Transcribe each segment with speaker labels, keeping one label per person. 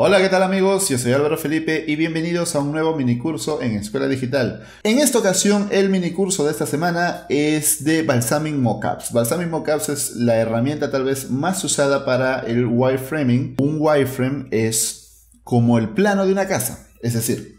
Speaker 1: Hola, ¿qué tal amigos? Yo soy Álvaro Felipe y bienvenidos a un nuevo minicurso en Escuela Digital. En esta ocasión, el minicurso de esta semana es de Balsamic Mockups. Balsamic Mockups es la herramienta tal vez más usada para el wireframing. Un wireframe es como el plano de una casa. Es decir,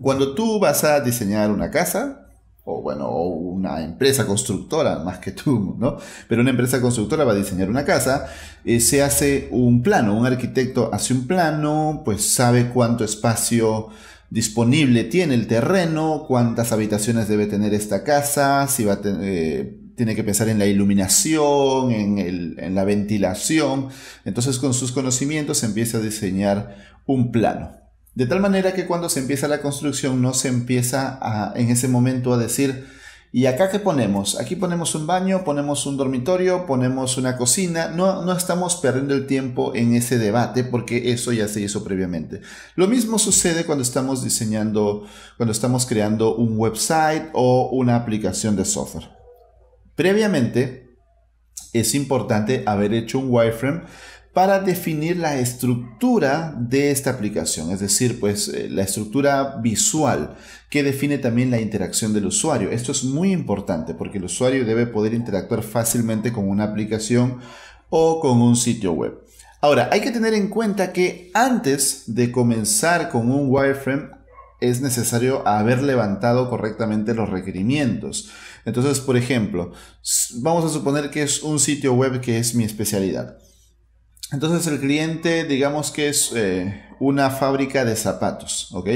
Speaker 1: cuando tú vas a diseñar una casa, o bueno, una empresa constructora, más que tú, ¿no? Pero una empresa constructora va a diseñar una casa, eh, se hace un plano, un arquitecto hace un plano, pues sabe cuánto espacio disponible tiene el terreno, cuántas habitaciones debe tener esta casa, si va eh, tiene que pensar en la iluminación, en, en la ventilación. Entonces con sus conocimientos empieza a diseñar un plano. De tal manera que cuando se empieza la construcción no se empieza en ese momento a decir, ¿y acá qué ponemos? Aquí ponemos un baño, ponemos un dormitorio, ponemos una cocina. No, no estamos perdiendo el tiempo en ese debate porque eso ya se hizo previamente. Lo mismo sucede cuando estamos diseñando, cuando estamos creando un website o una aplicación de software. Previamente es importante haber hecho un wireframe para definir la estructura de esta aplicación, es decir, pues eh, la estructura visual que define también la interacción del usuario. Esto es muy importante porque el usuario debe poder interactuar fácilmente con una aplicación o con un sitio web. Ahora, hay que tener en cuenta que antes de comenzar con un wireframe es necesario haber levantado correctamente los requerimientos. Entonces, por ejemplo, vamos a suponer que es un sitio web que es mi especialidad entonces el cliente, digamos que es eh, una fábrica de zapatos, ¿ok?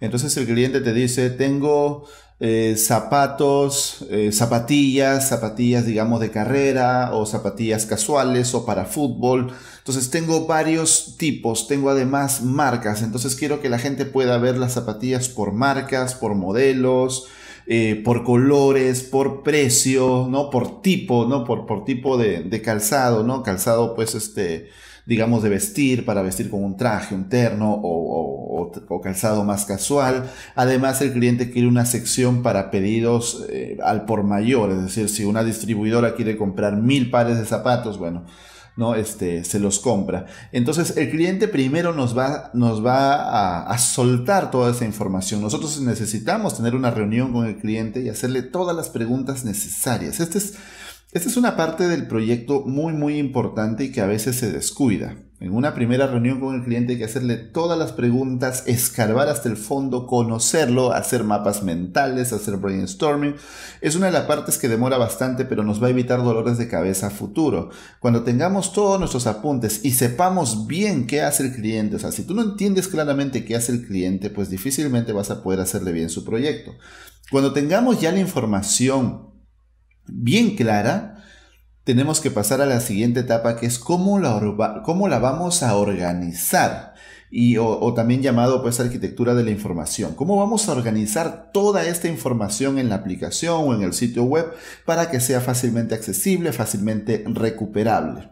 Speaker 1: Entonces el cliente te dice, tengo eh, zapatos, eh, zapatillas, zapatillas digamos de carrera o zapatillas casuales o para fútbol. Entonces tengo varios tipos, tengo además marcas. Entonces quiero que la gente pueda ver las zapatillas por marcas, por modelos, eh, por colores, por precio, ¿no? Por tipo, ¿no? Por, tipo de, calzado, ¿no? Calzado, pues, este, digamos, de vestir, para vestir con un traje, un terno o, calzado más casual. Además, el cliente quiere una sección para pedidos eh, al por mayor, es decir, si una distribuidora quiere comprar mil pares de zapatos, bueno, ¿no? Este, se los compra. Entonces el cliente primero nos va, nos va a, soltar toda esa información. Nosotros necesitamos tener una reunión con el cliente y hacerle todas las preguntas necesarias. Este esta es una parte del proyecto muy, muy importante y que a veces se descuida. En una primera reunión con el cliente hay que hacerle todas las preguntas, escarbar hasta el fondo, conocerlo, hacer mapas mentales, hacer brainstorming. Es una de las partes que demora bastante, pero nos va a evitar dolores de cabeza a futuro. Cuando tengamos todos nuestros apuntes y sepamos bien qué hace el cliente, o sea, si tú no entiendes claramente qué hace el cliente, pues difícilmente vas a poder hacerle bien su proyecto. Cuando tengamos ya la información bien clara, tenemos que pasar a la siguiente etapa que es cómo la, cómo la vamos a organizar. Y, o, también llamado pues arquitectura de la información. ¿Cómo vamos a organizar toda esta información en la aplicación o en el sitio web para que sea fácilmente accesible, fácilmente recuperable?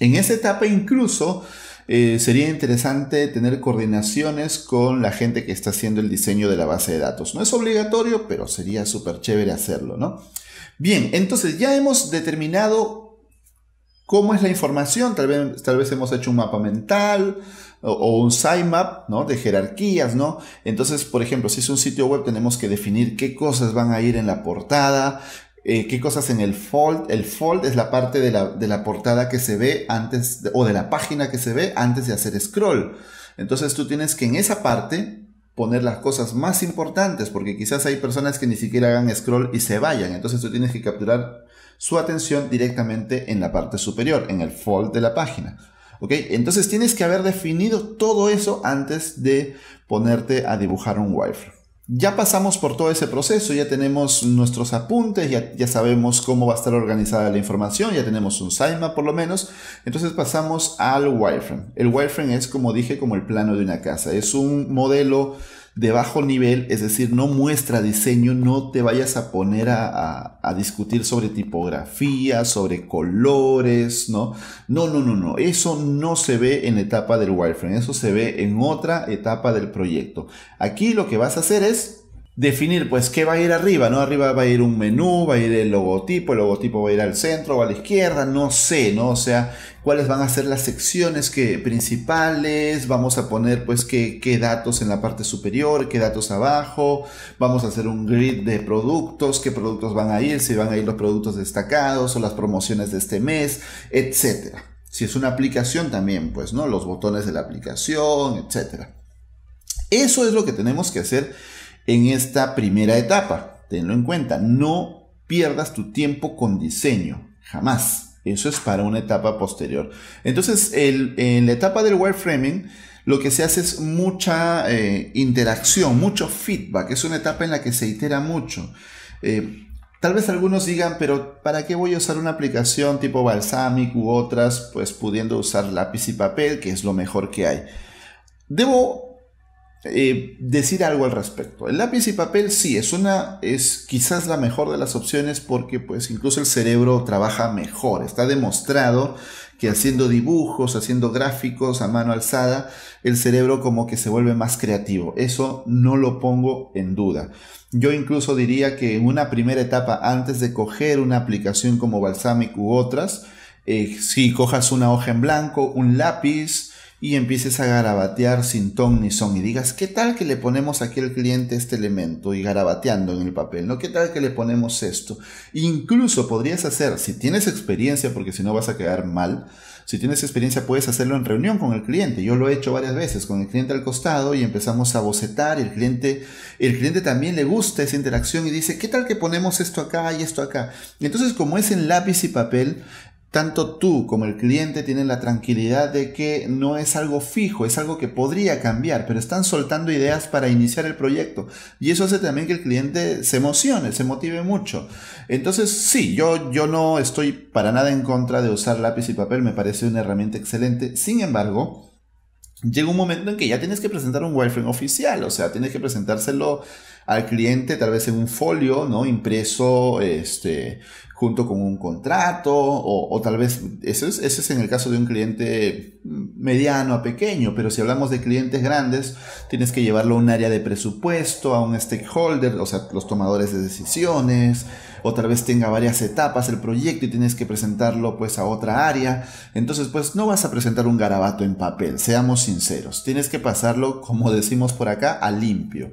Speaker 1: En esa etapa incluso eh, sería interesante tener coordinaciones con la gente que está haciendo el diseño de la base de datos. No es obligatorio, pero sería súper chévere hacerlo, ¿no? Bien, entonces ya hemos determinado cómo es la información, tal vez, tal vez hemos hecho un mapa mental o, un sitemap, ¿no? De jerarquías, ¿no? Entonces, por ejemplo, si es un sitio web tenemos que definir qué cosas van a ir en la portada, eh, qué cosas en el fold. El fold es la parte de la, portada que se ve antes, o de la página que se ve antes de hacer scroll. Entonces tú tienes que en esa parte poner las cosas más importantes, porque quizás hay personas que ni siquiera hagan scroll y se vayan, entonces tú tienes que capturar su atención directamente en la parte superior, en el fold de la página. ¿Ok? Entonces tienes que haber definido todo eso antes de ponerte a dibujar un wireframe. Ya pasamos por todo ese proceso, ya tenemos nuestros apuntes, ya, ya, sabemos cómo va a estar organizada la información, ya tenemos un sitemap por lo menos. Entonces pasamos al wireframe. El wireframe es, como dije, como el plano de una casa. Es un modelo de bajo nivel, es decir, no muestra diseño, no te vayas a poner a, discutir sobre tipografía, sobre colores, ¿no? No, no, no, no, eso no se ve en etapa del wireframe, eso se ve en otra etapa del proyecto. Aquí lo que vas a hacer es definir pues qué va a ir arriba, ¿no? Arriba va a ir un menú, va a ir el logotipo, el logotipo va a ir al centro o a la izquierda, no sé, ¿no? O sea, cuáles van a ser las secciones que, principales, vamos a poner pues qué, datos en la parte superior, qué datos abajo, vamos a hacer un grid de productos, qué productos van a ir, si van a ir los productos destacados o las promociones de este mes, etcétera. Si es una aplicación también, pues, ¿no? Los botones de la aplicación, etcétera. Eso es lo que tenemos que hacer en esta primera etapa. Tenlo en cuenta, no pierdas tu tiempo con diseño, jamás. Eso es para una etapa posterior. Entonces, en la etapa del wireframing, lo que se hace es mucha eh, interacción, mucho feedback. Es una etapa en la que se itera mucho. Eh, tal vez algunos digan, pero ¿para qué voy a usar una aplicación tipo Balsamic u otras? Pues pudiendo usar lápiz y papel, que es lo mejor que hay. Debo eh, decir algo al respecto. El lápiz y papel sí, es una, es quizás la mejor de las opciones porque pues incluso el cerebro trabaja mejor. Está demostrado que haciendo dibujos, haciendo gráficos a mano alzada, el cerebro como que se vuelve más creativo. Eso no lo pongo en duda. Yo incluso diría que en una primera etapa, antes de coger una aplicación como Balsamic u otras, eh, si cojas una hoja en blanco, un lápiz, y empieces a garabatear sin ton ni son y digas, ¿qué tal que le ponemos aquí al cliente este elemento? Y garabateando en el papel, ¿no? ¿Qué tal que le ponemos esto? Incluso podrías hacer, si tienes experiencia, porque si no vas a quedar mal, si tienes experiencia puedes hacerlo en reunión con el cliente. Yo lo he hecho varias veces con el cliente al costado y empezamos a bocetar. El cliente, el cliente también le gusta esa interacción y dice, ¿qué tal que ponemos esto acá y esto acá? Entonces, como es en lápiz y papel, tanto tú como el cliente tienen la tranquilidad de que no es algo fijo, es algo que podría cambiar, pero están soltando ideas para iniciar el proyecto. Y eso hace también que el cliente se emocione, se motive mucho. Entonces, sí, yo, yo no estoy para nada en contra de usar lápiz y papel, me parece una herramienta excelente. Sin embargo, llega un momento en que ya tienes que presentar un wireframe oficial, o sea, tienes que presentárselo al cliente tal vez en un folio, ¿no? Impreso, este, junto con un contrato o, tal vez, eso es, es en el caso de un cliente mediano a pequeño, pero si hablamos de clientes grandes, tienes que llevarlo a un área de presupuesto, a un stakeholder, o sea, los tomadores de decisiones, o tal vez tenga varias etapas el proyecto y tienes que presentarlo pues a otra área. Entonces pues no vas a presentar un garabato en papel, seamos sinceros. Tienes que pasarlo, como decimos por acá, a limpio.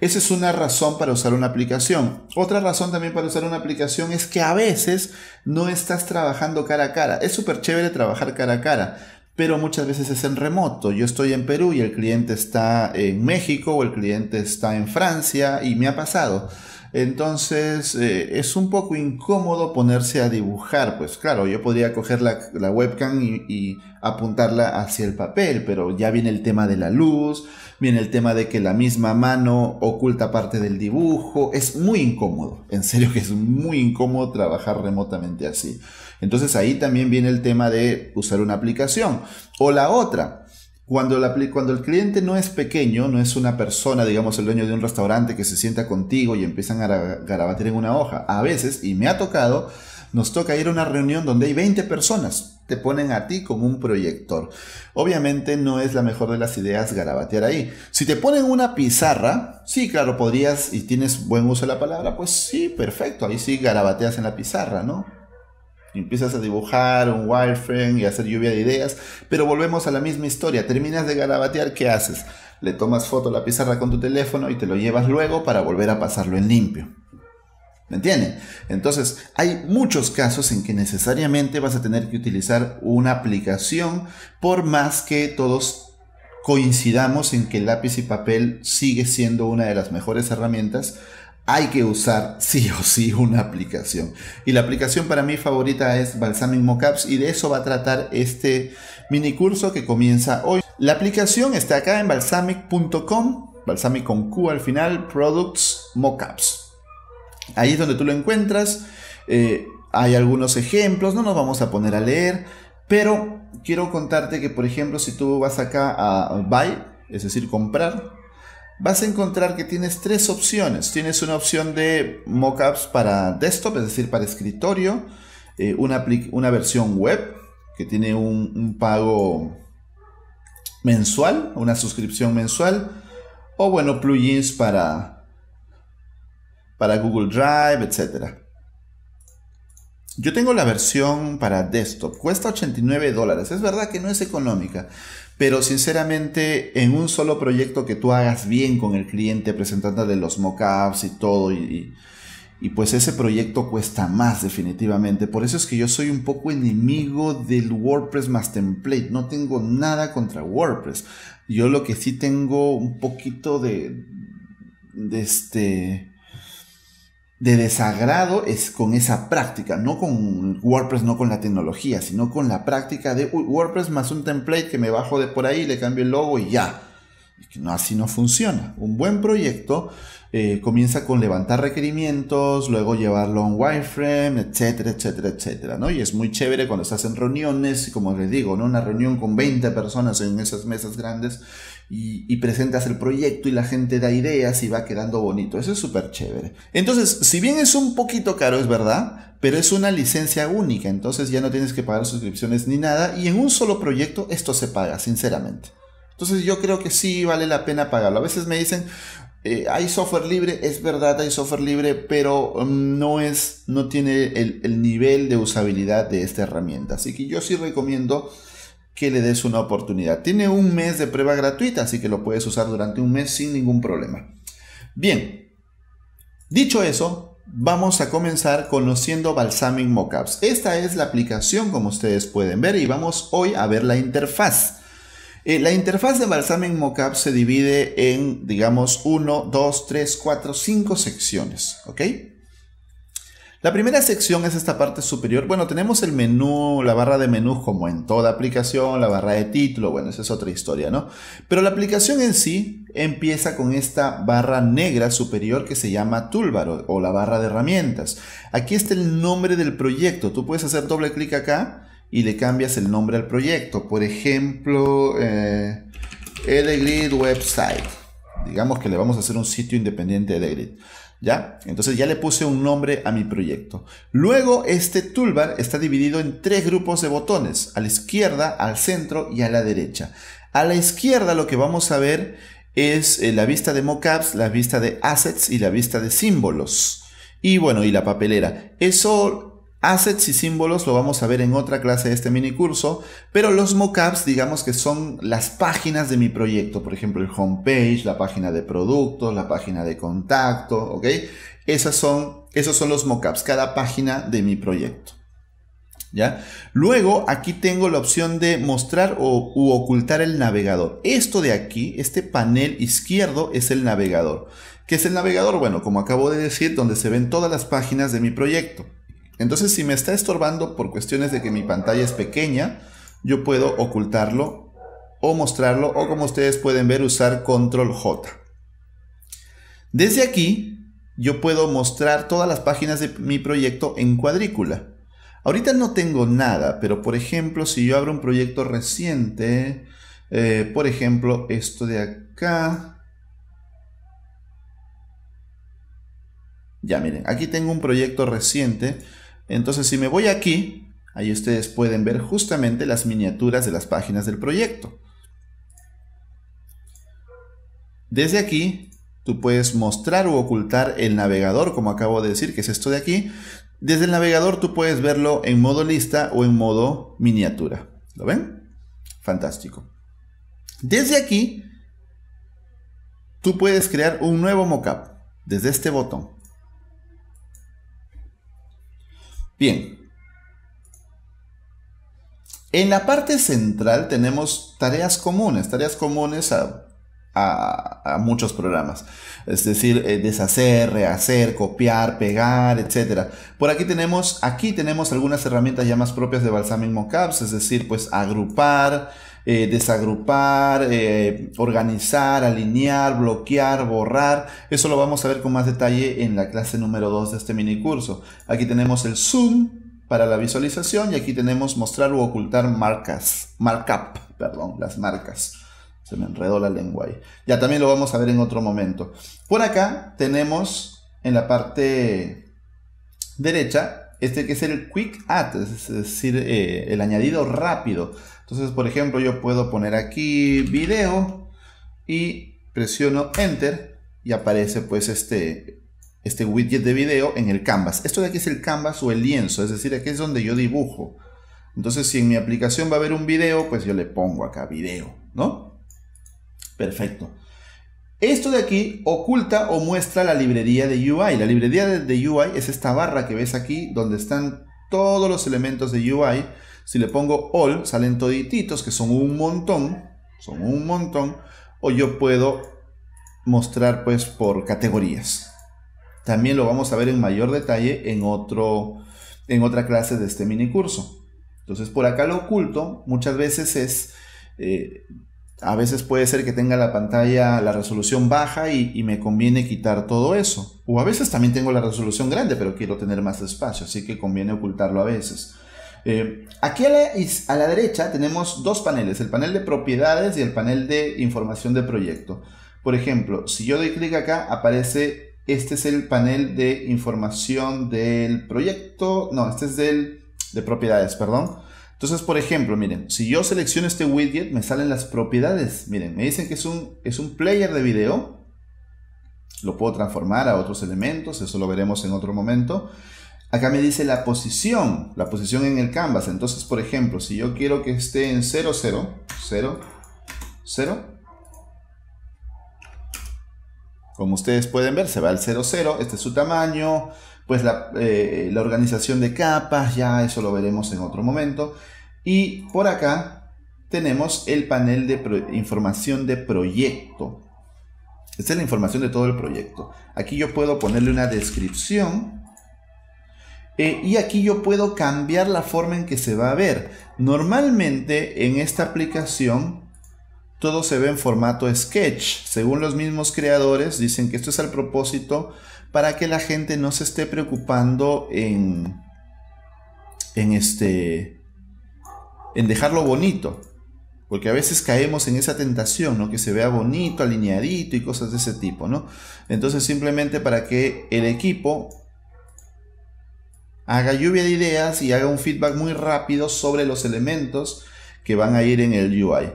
Speaker 1: Esa es una razón para usar una aplicación. Otra razón también para usar una aplicación es que a veces no estás trabajando cara a cara. Es súper chévere trabajar cara a cara pero muchas veces es en remoto. Yo estoy en Perú y el cliente está en México o el cliente está en Francia y me ha pasado. Entonces eh, es un poco incómodo ponerse a dibujar, pues claro, yo podría coger la, webcam y, y, apuntarla hacia el papel, pero ya viene el tema de la luz, viene el tema de que la misma mano oculta parte del dibujo, es muy incómodo, en serio que es muy incómodo trabajar remotamente así. Entonces ahí también viene el tema de usar una aplicación. O la otra, cuando, el cliente no es pequeño, no es una persona, digamos, el dueño de un restaurante que se sienta contigo y empiezan a garabatear en una hoja. A veces, y me ha tocado, nos toca ir a una reunión donde hay 20 personas. Te ponen a ti como un proyector. Obviamente no es la mejor de las ideas garabatear ahí. Si te ponen una pizarra, sí, claro, podrías, y tienes buen uso de la palabra, pues sí, perfecto. Ahí sí garabateas en la pizarra, ¿no? empiezas a dibujar un wireframe y a hacer lluvia de ideas, pero volvemos a la misma historia, terminas de garabatear, ¿qué haces? Le tomas foto a la pizarra con tu teléfono y te lo llevas luego para volver a pasarlo en limpio. ¿Me entienden? Entonces, hay muchos casos en que necesariamente vas a tener que utilizar una aplicación por más que todos coincidamos en que lápiz y papel sigue siendo una de las mejores herramientas hay que usar sí o sí una aplicación. Y la aplicación para mí favorita es Balsamic Mockups y de eso va a tratar este mini curso que comienza hoy. La aplicación está acá en balsamic.com, balsamic con Q al final, Products Mockups. Ahí es donde tú lo encuentras. Eh, hay algunos ejemplos, no nos vamos a poner a leer, pero quiero contarte que, por ejemplo, si tú vas acá a Buy, es decir, comprar, vas a encontrar que tienes tres opciones. Tienes una opción de mockups para desktop, es decir, para escritorio, eh, una, una, versión web que tiene un, pago mensual, una suscripción mensual, o bueno, plugins para, para Google Drive, etc. Yo tengo la versión para desktop, cuesta 89 dólares, es verdad que no es económica, pero sinceramente, en un solo proyecto que tú hagas bien con el cliente, presentándole los mockups y todo, y, pues ese proyecto cuesta más definitivamente. Por eso es que yo soy un poco enemigo del WordPress más template. No tengo nada contra WordPress. Yo lo que sí tengo un poquito de... de este de desagrado es con esa práctica, no con WordPress, no con la tecnología, sino con la práctica de WordPress más un template que me bajo de por ahí, le cambio el logo y ya. no, así no funciona. Un buen proyecto eh, comienza con levantar requerimientos, luego llevarlo a un wireframe, etcétera, etcétera, etcétera. ¿no? Y es muy chévere cuando se hacen reuniones, como les digo, en una reunión con 20 personas en esas mesas grandes y, presentas el proyecto y la gente da ideas y va quedando bonito. Eso es súper chévere. Entonces, si bien es un poquito caro, es verdad, pero es una licencia única, entonces ya no tienes que pagar suscripciones ni nada y en un solo proyecto esto se paga, sinceramente. Entonces yo creo que sí vale la pena pagarlo. A veces me dicen, eh, hay software libre, es verdad, hay software libre, pero mm, no, es, no tiene el, el nivel de usabilidad de esta herramienta. Así que yo sí recomiendo que le des una oportunidad. Tiene un mes de prueba gratuita, así que lo puedes usar durante un mes sin ningún problema. Bien, dicho eso, vamos a comenzar conociendo Balsamic Mockups. Esta es la aplicación como ustedes pueden ver y vamos hoy a ver la interfaz. Eh, la interfaz de Balsamic Mockups se divide en, digamos, 1, 2, 3, 4, 5 secciones, ¿ok? La primera sección es esta parte superior. Bueno, tenemos el menú, la barra de menús como en toda aplicación, la barra de título, bueno, esa es otra historia, ¿no? Pero la aplicación en sí empieza con esta barra negra superior que se llama toolbar o, la barra de herramientas. Aquí está el nombre del proyecto. Tú puedes hacer doble clic acá y le cambias el nombre al proyecto. Por ejemplo, eh, Website. Digamos que le vamos a hacer un sitio independiente de EleGrid. ¿Ya? Entonces ya le puse un nombre a mi proyecto. Luego este toolbar está dividido en tres grupos de botones, a la izquierda, al centro y a la derecha. A la izquierda lo que vamos a ver es eh, la vista de mockups, la vista de assets y la vista de símbolos. Y bueno, y la papelera. Eso Assets y símbolos lo vamos a ver en otra clase de este mini curso, pero los mockups digamos que son las páginas de mi proyecto, por ejemplo el homepage, la página de productos, la página de contacto, ¿ok? Esas son, esos son los mockups, cada página de mi proyecto. ¿Ya? Luego aquí tengo la opción de mostrar o, u ocultar el navegador. Esto de aquí, este panel izquierdo es el navegador. ¿Qué es el navegador? Bueno, como acabo de decir, donde se ven todas las páginas de mi proyecto. Entonces, si me está estorbando por cuestiones de que mi pantalla es pequeña, yo puedo ocultarlo o mostrarlo o como ustedes pueden ver usar control J. Desde aquí yo puedo mostrar todas las páginas de mi proyecto en cuadrícula. Ahorita no tengo nada, pero por ejemplo si yo abro un proyecto reciente, eh, por ejemplo esto de acá, ya miren, aquí tengo un proyecto reciente entonces si me voy aquí, ahí ustedes pueden ver justamente las miniaturas de las páginas del proyecto. Desde aquí, tú puedes mostrar u ocultar el navegador, como acabo de decir, que es esto de aquí. Desde el navegador tú puedes verlo en modo lista o en modo miniatura. ¿Lo ven? Fantástico. Desde aquí, tú puedes crear un nuevo mockup, desde este botón. Bien. En la parte central tenemos tareas comunes, tareas comunes a, muchos programas. Es decir, eh, deshacer, rehacer, copiar, pegar, etc. Por aquí tenemos, aquí tenemos algunas herramientas ya más propias de Balsamic Mockups, es decir, pues agrupar, eh, desagrupar, eh, organizar, alinear, bloquear, borrar. Eso lo vamos a ver con más detalle en la clase número 2 de este mini curso. Aquí tenemos el zoom para la visualización y aquí tenemos mostrar u ocultar marcas, markup, perdón, las marcas. Se me enredó la lengua ahí. Ya también lo vamos a ver en otro momento. Por acá tenemos en la parte derecha este que es el quick add, es decir, eh, el añadido rápido. Entonces, por ejemplo, yo puedo poner aquí video y presiono enter y aparece pues este, este widget de video en el canvas. Esto de aquí es el canvas o el lienzo, es decir, aquí es donde yo dibujo. Entonces, si en mi aplicación va a haber un video, pues yo le pongo acá video, ¿no? Perfecto. Esto de aquí oculta o muestra la librería de UI. La librería de, UI es esta barra que ves aquí donde están todos los elementos de UI si le pongo all, salen todititos, que son un montón, son un montón, o yo puedo mostrar pues por categorías. También lo vamos a ver en mayor detalle en, otro, en otra clase de este mini curso. Entonces por acá lo oculto muchas veces es, eh, a veces puede ser que tenga la pantalla, la resolución baja y, me conviene quitar todo eso. O a veces también tengo la resolución grande pero quiero tener más espacio, así que conviene ocultarlo a veces. Eh, aquí a la, derecha tenemos dos paneles, el panel de propiedades y el panel de información de proyecto. Por ejemplo, si yo doy clic acá, aparece, este es el panel de información del proyecto, no, este es del, de propiedades, perdón. Entonces, por ejemplo, miren, si yo selecciono este widget, me salen las propiedades. Miren, me dicen que es un, es un player de video. Lo puedo transformar a otros elementos, eso lo veremos en otro momento. Acá me dice la posición, la posición en el canvas. Entonces, por ejemplo, si yo quiero que esté en 0, 0, 0, 0. Como ustedes pueden ver, se va al 0, 0. Este es su tamaño. Pues la, eh, la organización de capas, ya eso lo veremos en otro momento. Y por acá tenemos el panel de información de proyecto. Esta es la información de todo el proyecto. Aquí yo puedo ponerle una descripción eh, y aquí yo puedo cambiar la forma en que se va a ver. Normalmente en esta aplicación todo se ve en formato sketch. Según los mismos creadores dicen que esto es al propósito para que la gente no se esté preocupando en, en este en dejarlo bonito. Porque a veces caemos en esa tentación, ¿no? Que se vea bonito, alineadito y cosas de ese tipo, ¿no? Entonces simplemente para que el equipo haga lluvia de ideas y haga un feedback muy rápido sobre los elementos que van a ir en el UI.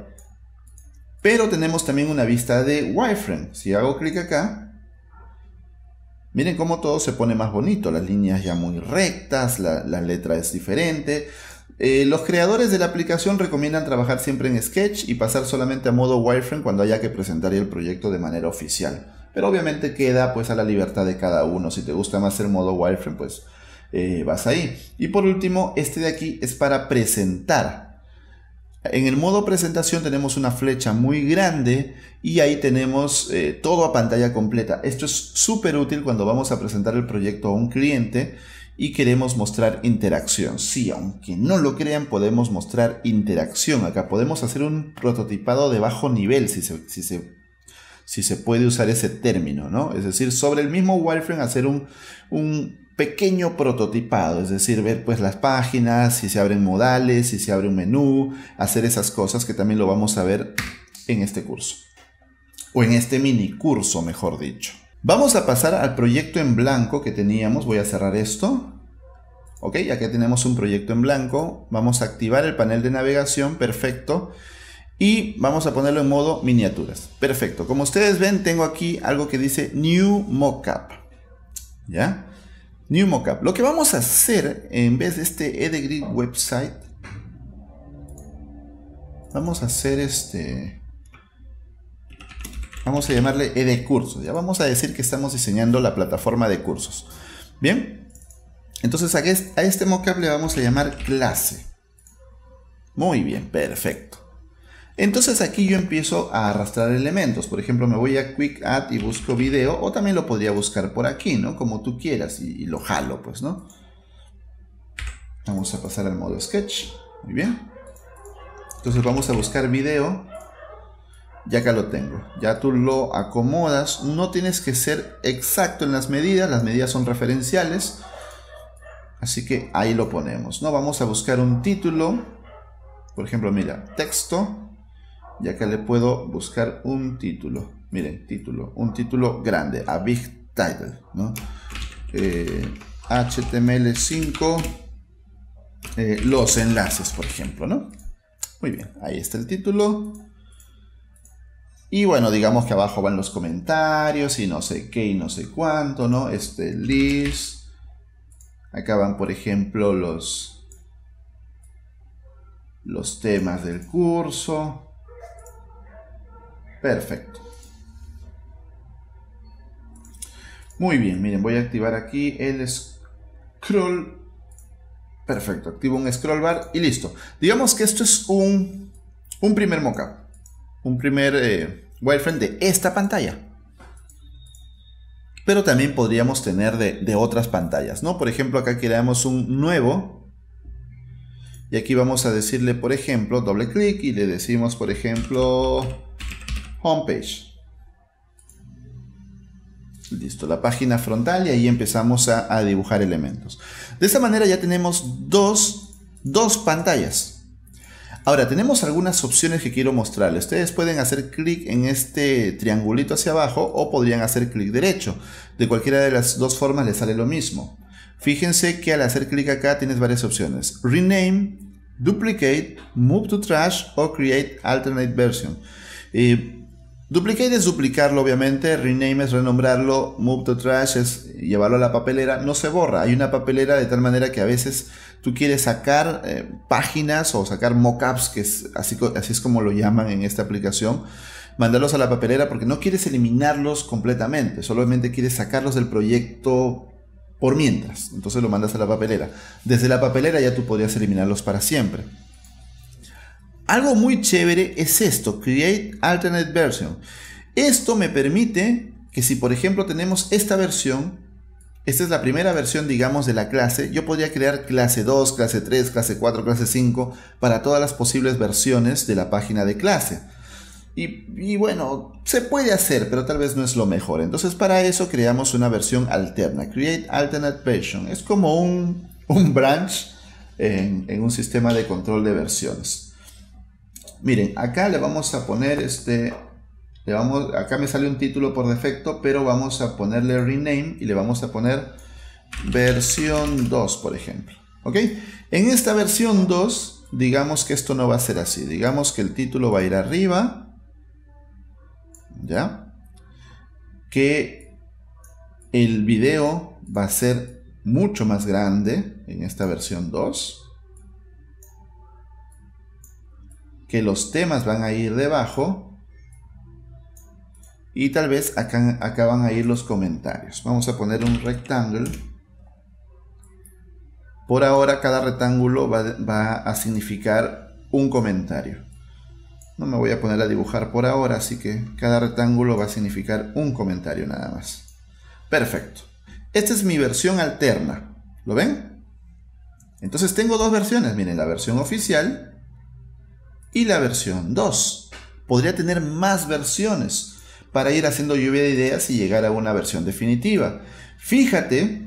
Speaker 1: Pero tenemos también una vista de wireframe. Si hago clic acá, miren cómo todo se pone más bonito. Las líneas ya muy rectas, la, letra es diferente. Eh, los creadores de la aplicación recomiendan trabajar siempre en Sketch y pasar solamente a modo wireframe cuando haya que presentar el proyecto de manera oficial. Pero obviamente queda pues a la libertad de cada uno. Si te gusta más el modo wireframe, pues eh, vas ahí. Y por último, este de aquí es para presentar. En el modo presentación tenemos una flecha muy grande y ahí tenemos eh, todo a pantalla completa. Esto es súper útil cuando vamos a presentar el proyecto a un cliente y queremos mostrar interacción. Sí, aunque no lo crean, podemos mostrar interacción. Acá podemos hacer un prototipado de bajo nivel, si se, si se puede usar ese término, ¿no? Es decir, sobre el mismo wireframe hacer un, un, pequeño prototipado, es decir, ver pues las páginas, si se abren modales, si se abre un menú, hacer esas cosas que también lo vamos a ver en este curso. O en este mini curso, mejor dicho. Vamos a pasar al proyecto en blanco que teníamos, voy a cerrar esto. Ok, que tenemos un proyecto en blanco, vamos a activar el panel de navegación, perfecto. Y vamos a ponerlo en modo miniaturas. Perfecto, como ustedes ven tengo aquí algo que dice New Mockup. ¿Ya? New Mockup. Lo que vamos a hacer en vez de este EDGRID website, vamos a hacer este. Vamos a llamarle edecursos. Ya vamos a decir que estamos diseñando la plataforma de cursos. Bien, entonces a este mockup le vamos a llamar clase. Muy bien, perfecto. Entonces aquí yo empiezo a arrastrar elementos. Por ejemplo, me voy a Quick Add y busco video. O también lo podría buscar por aquí, ¿no? Como tú quieras. Y, lo jalo, pues, ¿no? Vamos a pasar al modo Sketch. Muy bien. Entonces vamos a buscar video. Ya acá lo tengo. Ya tú lo acomodas. No tienes que ser exacto en las medidas. Las medidas son referenciales. Así que ahí lo ponemos, ¿no? Vamos a buscar un título. Por ejemplo, mira, texto y acá le puedo buscar un título. Miren, título, un título grande, a big title, ¿no? HTML5, eh, eh, los enlaces, por ejemplo, ¿no? Muy bien, ahí está el título. Y bueno, digamos que abajo van los comentarios y no sé qué y no sé cuánto, ¿no? Este list. Acá van, por ejemplo, los, los temas del curso. Perfecto. Muy bien, miren, voy a activar aquí el scroll. Perfecto, activo un scroll bar y listo. Digamos que esto es un, primer mockup, un primer eh, wireframe de esta pantalla. Pero también podríamos tener de, de otras pantallas, ¿no? Por ejemplo, acá creamos un nuevo. Y aquí vamos a decirle, por ejemplo, doble clic y le decimos, por ejemplo, Homepage. Listo, la página frontal y ahí empezamos a, dibujar elementos. De esta manera ya tenemos dos, pantallas. Ahora, tenemos algunas opciones que quiero mostrarle. Ustedes pueden hacer clic en este triangulito hacia abajo o podrían hacer clic derecho. De cualquiera de las dos formas les sale lo mismo. Fíjense que al hacer clic acá tienes varias opciones. Rename, Duplicate, Move to Trash o Create Alternate Version. Eh, Duplicate es duplicarlo, obviamente. Rename es renombrarlo. Move to trash es llevarlo a la papelera. No se borra. Hay una papelera de tal manera que a veces tú quieres sacar eh, páginas o sacar mockups, que es así, así es como lo llaman en esta aplicación. Mandarlos a la papelera porque no quieres eliminarlos completamente. Solamente quieres sacarlos del proyecto por mientras. Entonces lo mandas a la papelera. Desde la papelera ya tú podrías eliminarlos para siempre. Algo muy chévere es esto, Create Alternate Version. Esto me permite que si por ejemplo tenemos esta versión, esta es la primera versión digamos de la clase, yo podría crear clase 2, clase 3, clase 4, clase 5 para todas las posibles versiones de la página de clase. Y, bueno, se puede hacer, pero tal vez no es lo mejor. Entonces para eso creamos una versión alterna, Create Alternate Version. Es como un, branch en un sistema de control de versiones. Miren, acá le vamos a poner este... vamos, acá me sale un título por defecto, pero vamos a ponerle rename y le vamos a poner versión 2, por ejemplo. ¿Ok? En esta versión 2, digamos que esto no va a ser así. Digamos que el título va a ir arriba. ¿Ya? Que el video va a ser mucho más grande en esta versión 2. que los temas van a ir debajo y tal vez acá, acá van a ir los comentarios. Vamos a poner un rectángulo. Por ahora cada rectángulo va, va a significar un comentario. No me voy a poner a dibujar por ahora, así que cada rectángulo va a significar un comentario nada más. Perfecto. Esta es mi versión alterna. ¿Lo ven? Entonces tengo dos versiones. Miren, la versión oficial y la versión 2. Podría tener más versiones para ir haciendo lluvia de ideas y llegar a una versión definitiva. Fíjate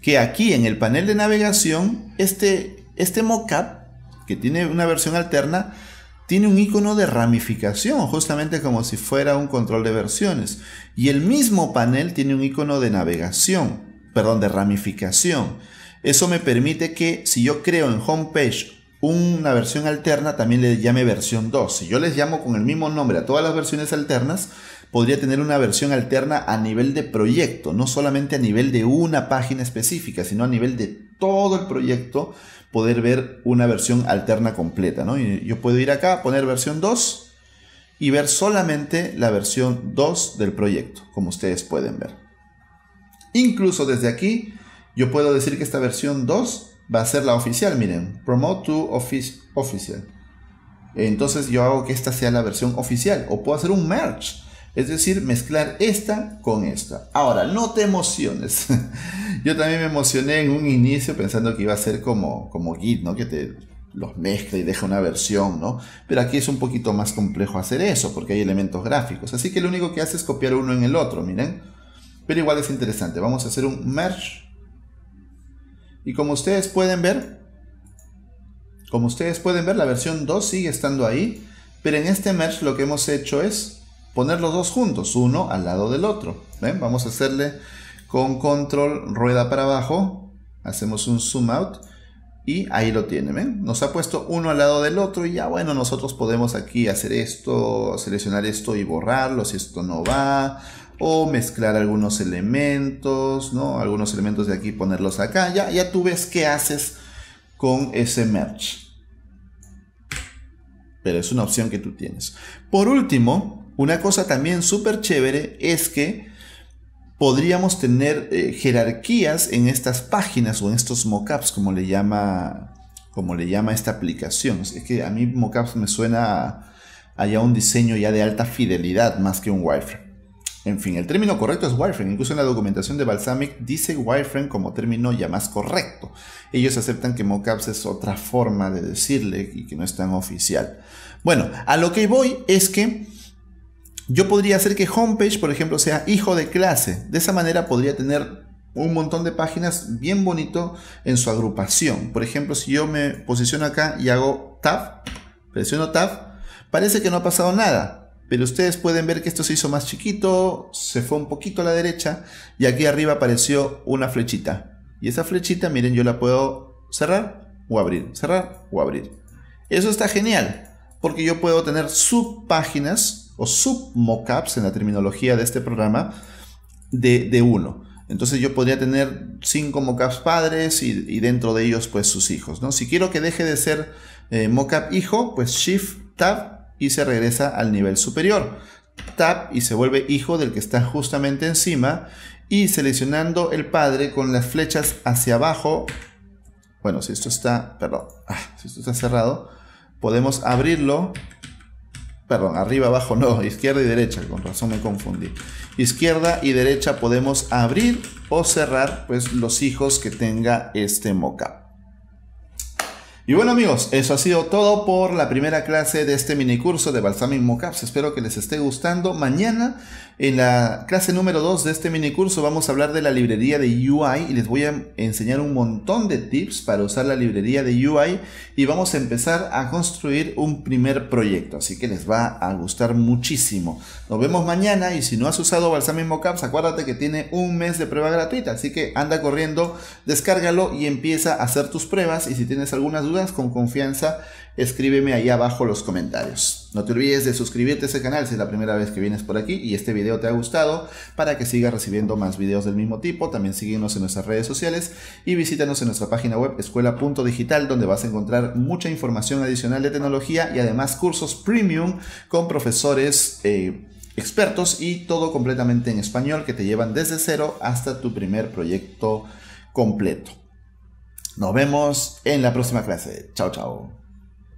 Speaker 1: que aquí en el panel de navegación, este, este mockup, que tiene una versión alterna, tiene un icono de ramificación, justamente como si fuera un control de versiones. Y el mismo panel tiene un icono de navegación, perdón, de ramificación. Eso me permite que si yo creo en homepage una versión alterna también le llame versión 2. Si yo les llamo con el mismo nombre a todas las versiones alternas, podría tener una versión alterna a nivel de proyecto, no solamente a nivel de una página específica, sino a nivel de todo el proyecto, poder ver una versión alterna completa. ¿no? yo puedo ir acá, poner versión 2 y ver solamente la versión 2 del proyecto, como ustedes pueden ver. Incluso desde aquí, yo puedo decir que esta versión 2 va a ser la oficial, miren, promote to office, official. Entonces yo hago que esta sea la versión oficial o puedo hacer un merge, es decir, mezclar esta con esta. Ahora, no te emociones. yo también me emocioné en un inicio pensando que iba a ser como, como Git, ¿no? Que te los mezcla y deja una versión, ¿no? Pero aquí es un poquito más complejo hacer eso porque hay elementos gráficos. Así que lo único que hace es copiar uno en el otro, miren. Pero igual es interesante. Vamos a hacer un merge y como ustedes pueden ver, como ustedes pueden ver, la versión 2 sigue estando ahí, pero en este merge lo que hemos hecho es poner los dos juntos, uno al lado del otro. Vamos a hacerle con control rueda para abajo, hacemos un zoom out y ahí lo tienen, Nos ha puesto uno al lado del otro y ya bueno, nosotros podemos aquí hacer esto, seleccionar esto y borrarlo si esto no va, o mezclar algunos elementos, ¿no? Algunos elementos de aquí ponerlos acá. Ya, ya tú ves qué haces con ese merge. Pero es una opción que tú tienes. Por último, una cosa también súper chévere es que podríamos tener eh, jerarquías en estas páginas o en estos mockups, como le llama, como le llama esta aplicación. Es que a mí mockups me suena a, ya un diseño ya de alta fidelidad más que un wireframe. En fin, el término correcto es wireframe. Incluso en la documentación de Balsamic dice wireframe como término ya más correcto. Ellos aceptan que mockups es otra forma de decirle y que no es tan oficial. Bueno, a lo que voy es que yo podría hacer que homepage, por ejemplo, sea hijo de clase. De esa manera podría tener un montón de páginas bien bonito en su agrupación. Por ejemplo, si yo me posiciono acá y hago tab, presiono tab, parece que no ha pasado nada pero ustedes pueden ver que esto se hizo más chiquito, se fue un poquito a la derecha y aquí arriba apareció una flechita. Y esa flechita, miren, yo la puedo cerrar o abrir, cerrar o abrir. Eso está genial, porque yo puedo tener subpáginas o submockups en la terminología de este programa de, uno. Entonces yo podría tener cinco mockups padres y, dentro de ellos pues sus hijos. ¿no? Si quiero que deje de ser eh, mockup hijo, pues shift tab y se regresa al nivel superior. Tap y se vuelve hijo del que está justamente encima y seleccionando el padre con las flechas hacia abajo, bueno, si esto está, perdón, ah, si esto está cerrado, podemos abrirlo, perdón, arriba, abajo, no, izquierda y derecha, con razón me confundí. Izquierda y derecha podemos abrir o cerrar pues los hijos que tenga este mockup. Y bueno amigos, eso ha sido todo por la primera clase de este minicurso de Balsamic Mocaps. Espero que les esté gustando. Mañana en la clase número 2 de este mini curso vamos a hablar de la librería de UI y les voy a enseñar un montón de tips para usar la librería de UI y vamos a empezar a construir un primer proyecto, así que les va a gustar muchísimo. Nos vemos mañana y si no has usado Balsamic Mockups, acuérdate que tiene un mes de prueba gratuita, así que anda corriendo, descárgalo y empieza a hacer tus pruebas y si tienes algunas dudas con confianza escríbeme ahí abajo los comentarios. No te olvides de suscribirte a ese canal si es la primera vez que vienes por aquí y este video te ha gustado para que sigas recibiendo más videos del mismo tipo. También síguenos en nuestras redes sociales y visítanos en nuestra página web escuela.digital donde vas a encontrar mucha información adicional de tecnología y además cursos premium con profesores eh, expertos y todo completamente en español que te llevan desde cero hasta tu primer proyecto completo. Nos vemos en la próxima clase. Chao, chao.